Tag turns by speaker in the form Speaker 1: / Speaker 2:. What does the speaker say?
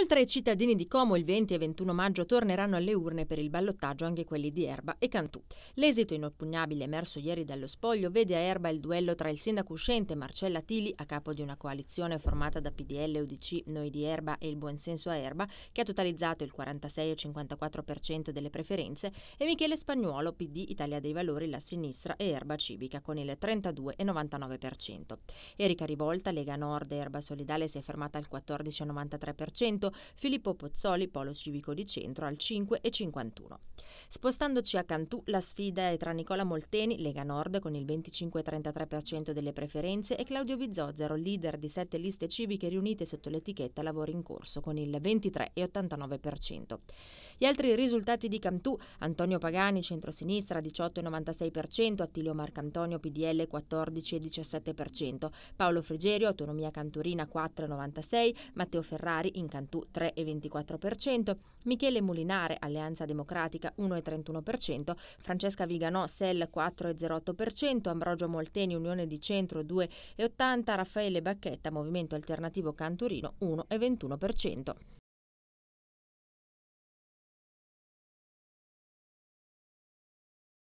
Speaker 1: Oltre ai cittadini di Como, il 20 e 21 maggio torneranno alle urne per il ballottaggio anche quelli di Erba e Cantù. L'esito inoppugnabile emerso ieri dallo spoglio vede a Erba il duello tra il sindaco uscente Marcella Tili, a capo di una coalizione formata da PDL, UDC, Noi di Erba e il Buonsenso a Erba, che ha totalizzato il 46,54% delle preferenze, e Michele Spagnuolo, PD, Italia dei Valori, la sinistra e Erba Civica, con il 32,99%. Erika Rivolta, Lega Nord, e Erba Solidale si è fermata al 14,93%, Porto, Filippo Pozzoli, Polo Civico di Centro, al 5,51. Spostandoci a Cantù, la sfida è tra Nicola Molteni, Lega Nord, con il 25,33% delle preferenze, e Claudio Bizozzero, leader di sette liste civiche riunite sotto l'etichetta Lavori in Corso, con il 23,89%. Gli altri risultati di Cantù, Antonio Pagani, centrosinistra, 18,96%, Attilio Marcantonio, PDL, 14,17%, Paolo Frigerio, Autonomia Canturina, 4,96%, Matteo Ferrari, in Cantù, 3,24%, Michele Mulinare, Alleanza Democratica 1,31%, Francesca Viganò, SEL 4,08%, Ambrogio Molteni, Unione di Centro 2,80%, Raffaele Bacchetta, Movimento Alternativo Canturino 1,21%.